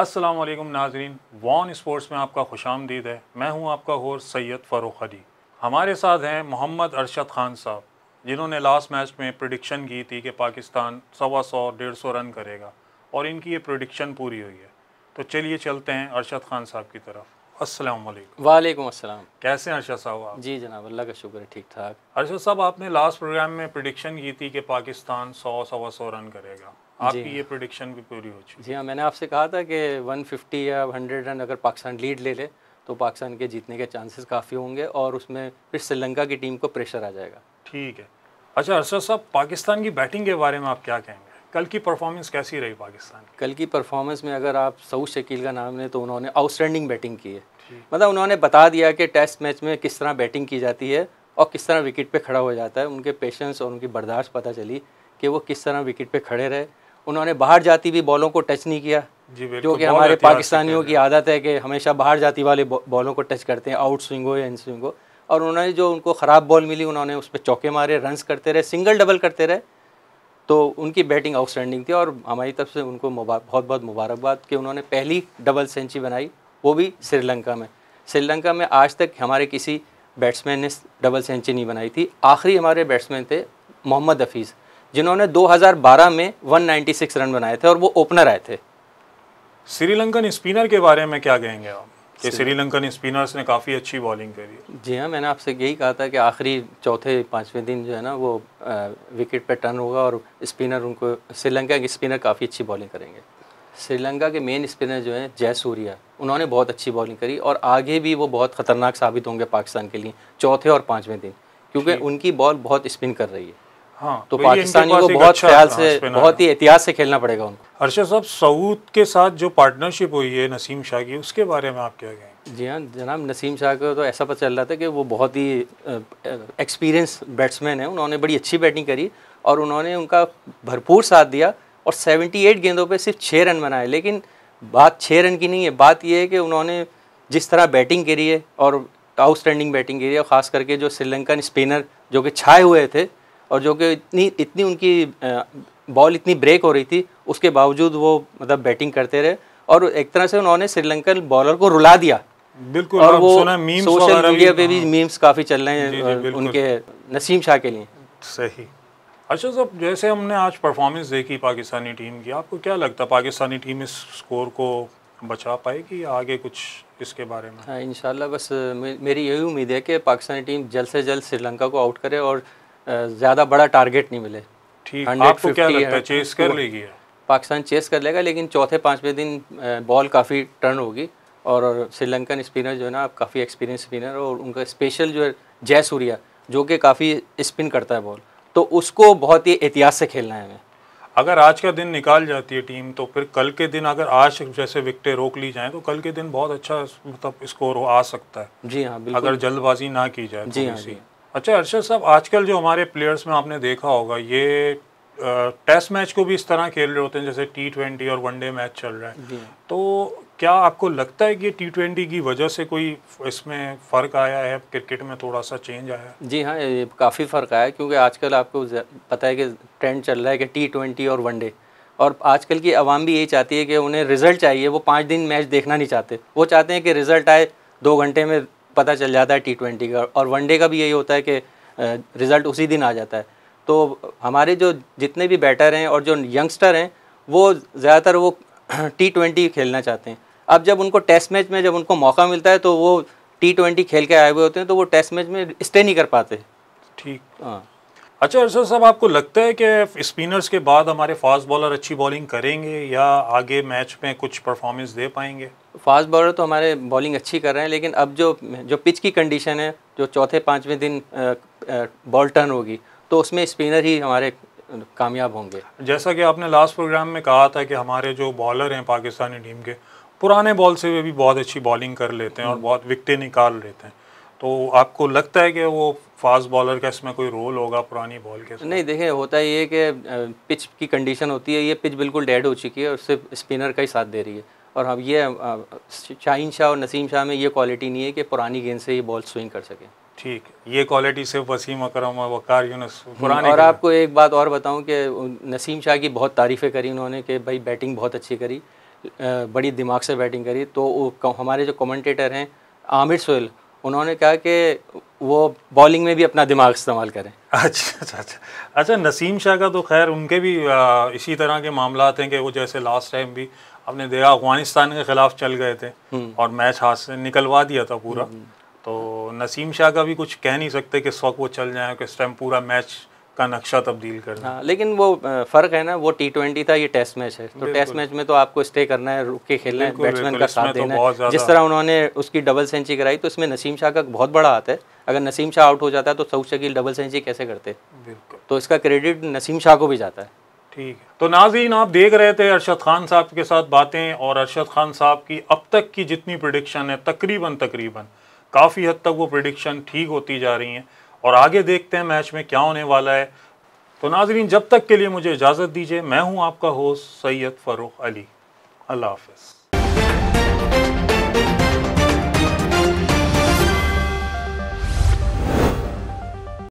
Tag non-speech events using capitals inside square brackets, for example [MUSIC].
असलम नाजरीन von sports में आपका खुश आमदीद है मैं हूँ आपका होर सैयद फ़ारूक अली हमारे साथ हैं मोहम्मद अरशद खान साहब जिन्होंने लास्ट मैच में प्रडिक्शन की थी कि पाकिस्तान सवा सौ डेढ़ सौ रन करेगा और इनकी ये प्रडिक्शन पूरी हुई है तो चलिए चलते हैं अरशद खान साहब की तरफ अस्सलाम वालेकुम अस्सलाम कैसे हैं अरशद साहब आप जी जनाब अल्लाह का शुक्र है ठीक ठाक अरशद साहब आपने लास्ट प्रोग्राम में प्रडिक्शन की थी कि पाकिस्तान सौ सवा सौ रन करेगा आपकी ये प्रोडिक्शन भी पूरी हो चुकी जी हाँ मैंने आपसे कहा था कि 150 या 100 रन अगर पाकिस्तान लीड ले ले तो पाकिस्तान के जीतने के चांसेस काफ़ी होंगे और उसमें फिर श्रीलंका की टीम को प्रेशर आ जाएगा ठीक है अच्छा अरसद साहब पाकिस्तान की बैटिंग के बारे में आप क्या कहेंगे कल की परफॉर्मेंस कैसी रही पाकिस्तान कल की परफॉर्मेंस में अगर आप सऊद शकील का नाम लें तो उन्होंने आउटस्टैंडिंग बैटिंग की है मतलब उन्होंने बता दिया कि टेस्ट मैच में किस तरह बैटिंग की जाती है और किस तरह विकेट पे खड़ा हो जाता है उनके पेशेंस और उनकी बर्दाश्त पता चली कि वो किस तरह विकेट पे खड़े रहे उन्होंने बाहर जाती भी बॉलों को टच नहीं किया जो कि हमारे पाकिस्तानियों की आदत है कि हमेशा बाहर जाती वाले बॉलों को टच करते हैं आउट स्विंग हो या इन स्विंग हो और उन्होंने जो उनको ख़राब बॉल मिली उन्होंने उस पर चौके मारे रन्स करते रहे सिंगल डबल करते रहे तो उनकी बैटिंग आउटस्टैंडिंग थी और हमारी तरफ से उनको बहुत बहुत मुबारकबाद कि उन्होंने पहली डबल सेंचुरी बनाई वो भी श्रीलंका में श्रीलंका में आज तक हमारे किसी बैट्समैन ने डबल सेंचुरी नहीं बनाई थी आखिरी हमारे बैट्समैन थे मोहम्मद हफीज़ जिन्होंने 2012 में 196 रन बनाए थे और वो ओपनर आए थे श्रीलंकन स्पिनर के बारे में क्या कहेंगे आप कि श्रीलंकन स्पिनर्स ने काफ़ी अच्छी बॉलिंग करी जी हाँ मैंने आपसे यही कहा था कि आखिरी चौथे पाँचवें दिन जो है ना वो विकेट पर टर्न होगा और स्पिनर उनको श्रीलंका के स्पिनर काफ़ी अच्छी बॉलिंग करेंगे श्रीलंका के मेन स्पिनर जो हैं जय सूर्या उन्होंने बहुत अच्छी बॉलिंग करी और आगे भी वो बहुत खतरनाक साबित होंगे पाकिस्तान के लिए चौथे और पाँचवें दिन क्योंकि उनकी बॉल बहुत स्पिन कर रही है हाँ, तो, तो पाकिस्तानी को बहुत अच्छा ख्याल से हाँ, बहुत ही एहतियात से खेलना पड़ेगा उनको हर्षद साहब सऊद के साथ जो पार्टनरशिप हुई है नसीम शाह की उसके बारे में आप क्या कहें जी हाँ जनाब नसीम शाह का तो ऐसा पता चल रहा था कि वो बहुत ही एक्सपीरियंस बैट्समैन है उन्होंने बड़ी अच्छी बैटिंग करी और उन्होंने उनका भरपूर साथ दिया और 78 गेंदों पे सिर्फ छः रन बनाए लेकिन बात छः रन की नहीं है बात यह है कि उन्होंने जिस तरह बैटिंग करी है और आउटस्टैंडिंग बैटिंग करी है और ख़ास करके जो श्रीलंकन स्पिनर जो कि छाए हुए थे और जो कि इतनी इतनी उनकी बॉल इतनी ब्रेक हो रही थी उसके बावजूद वो मतलब बैटिंग करते रहे और एक तरह से उन्होंने श्रीलंकन बॉलर को रुला दिया बिल्कुल और वो सोशल मीडिया पे भी मीम्स हाँ। काफ़ी चल रहे हैं उनके नसीम शाह के लिए सही अच्छा सब जैसे हमने आज परफॉर्मेंस देखी पाकिस्तानी टीम की आपको क्या लगता है पाकिस्तानी टीम इस स्कोर को बचा पाएगी या आगे कुछ इसके बारे में हाँ इन बस मेरी यही उम्मीद है कि पाकिस्तानी टीम जल्द से जल्द श्रीलंका को आउट करे और ज़्यादा बड़ा टारगेट नहीं मिले ठीक आपको क्या लगता है चेस कर लेगी पाकिस्तान चेस कर लेगा लेकिन चौथे पाँचवें दिन बॉल काफ़ी टर्न होगी और श्रीलंकन स्पिनर जो है ना काफ़ी एक्सपीरियंस स्पिनर और उनका स्पेशल जो है जय सूर्या जो कि काफ़ी स्पिन करता है बॉल तो उसको बहुत ही एहतियात से खेलना है हमें अगर आज का दिन निकाल जाती है टीम तो फिर कल के दिन अगर आज जैसे विकटें रोक ली जाएं तो कल के दिन बहुत अच्छा मतलब स्कोर आ सकता है जी हाँ अगर जल्दबाजी ना की जाए जी हाँ, जी हाँ अच्छा अर्शद साहब आजकल जो हमारे प्लेयर्स में आपने देखा होगा ये टेस्ट मैच को भी इस तरह खेल रहे होते हैं जैसे टी ट्वेंटी और वनडे मैच चल रहा है तो क्या आपको लगता है कि टी ट्वेंटी की वजह से कोई इसमें फ़र्क आया है क्रिकेट में थोड़ा सा चेंज आया जी हाँ ये काफ़ी फ़र्क आया क्योंकि आजकल आपको पता है कि ट्रेंड चल रहा है कि टी ट्वेंटी और वनडे और आजकल की आवाम भी यही चाहती है कि उन्हें रिज़ल्ट चाहिए वो पाँच दिन मैच देखना नहीं चाहते वो चाहते हैं कि रिज़ल्ट आए दो घंटे में पता चल जाता है टी ट्वेंटी का और वनडे का भी यही होता है कि रिज़ल्ट उसी दिन आ जाता है तो हमारे जो जितने भी बैटर हैं और जो यंगस्टर हैं वो ज़्यादातर वो टी [CLEARS THROAT] ट्वेंटी खेलना चाहते हैं अब जब उनको टेस्ट मैच में जब उनको मौका मिलता है तो वो टी ट्वेंटी खेल के आए हुए होते हैं तो वो टेस्ट मैच में स्टे नहीं कर पाते ठीक हाँ अच्छा अर्षद साहब आपको लगता है कि स्पिनर्स के बाद हमारे फास्ट बॉलर अच्छी बॉलिंग करेंगे या आगे मैच में कुछ परफॉर्मेंस दे पाएंगे फास्ट बॉलर तो हमारे बॉलिंग अच्छी कर रहे हैं लेकिन अब जो जो पिच की कंडीशन है जो चौथे पाँचवें दिन बॉल टर्न होगी तो उसमें स्पिनर ही हमारे कामयाब होंगे जैसा कि आपने लास्ट प्रोग्राम में कहा था कि हमारे जो बॉलर हैं पाकिस्तानी टीम के पुराने बॉल से वे भी बहुत अच्छी बॉलिंग कर लेते हैं और हम्म। बहुत विकटें निकाल लेते हैं तो आपको लगता है कि वो फास्ट बॉलर का इसमें कोई रोल होगा पुरानी बॉल के साथ? नहीं देखें होता ये कि पिच की कंडीशन होती है ये पिच बिल्कुल डेड हो चुकी है और सिर्फ स्पिनर का ही साथ दे रही है और हम ये शाहिन शाह और नसीम शाह में ये क्वालिटी नहीं है कि पुरानी गेंद से ये बॉल स्विंग कर सके ठीक ये क्वालिटी सिर्फ वसीम अक्रम और वकार यूनस पुराने और आपको एक बात और बताऊं कि नसीम शाह की बहुत तारीफ़ें करी उन्होंने कि भाई बैटिंग बहुत अच्छी करी बड़ी दिमाग से बैटिंग करी तो हमारे जो कमेंटेटर हैं आमिर सोहेल उन्होंने कहा कि वो बॉलिंग में भी अपना दिमाग इस्तेमाल करें अच्छा अच्छा अच्छा अच्छा नसीम शाह का तो खैर उनके भी इसी तरह के मामला हैं कि वो जैसे लास्ट टाइम भी अपने देखा अफगानिस्तान के ख़िलाफ़ चल गए थे हम्म। और मैच हाथ से निकलवा दिया था पूरा हम्म, हम्म। तो नसीम शाह का भी कुछ कह नहीं सकते कि वक्त वो चल जाएँ किस टाइम पूरा मैच का नक्शा तब्दील करना हाँ लेकिन वो फ़र्क है ना वो टी ट्वेंटी था ये टेस्ट मैच है तो टेस्ट मैच में तो आपको स्टे करना है रुक के खेलना है बैट्समैन का साथ तो देना तो है जिस तरह उन्होंने उसकी डबल सेंचुरी कराई तो इसमें नसीम शाह का बहुत बड़ा हाथ है अगर नसीम शाह आउट हो जाता है तो सऊद शकील डबल सेंचुरी कैसे करते तो इसका क्रेडिट नसीम शाह को भी जाता है ठीक है तो नाजीन आप देख रहे थे अरशद खान साहब के साथ बातें और अरशद खान साहब की अब तक की जितनी प्रडिक्शन है तकरीबन तकरीबन काफ़ी हद तक वो प्रडिक्शन ठीक होती जा रही हैं और आगे देखते हैं मैच में क्या होने वाला है तो नाजरीन जब तक के लिए मुझे इजाज़त दीजिए मैं हूँ आपका होस्ट सैयद फ़रूख अली अल्लाह हाफ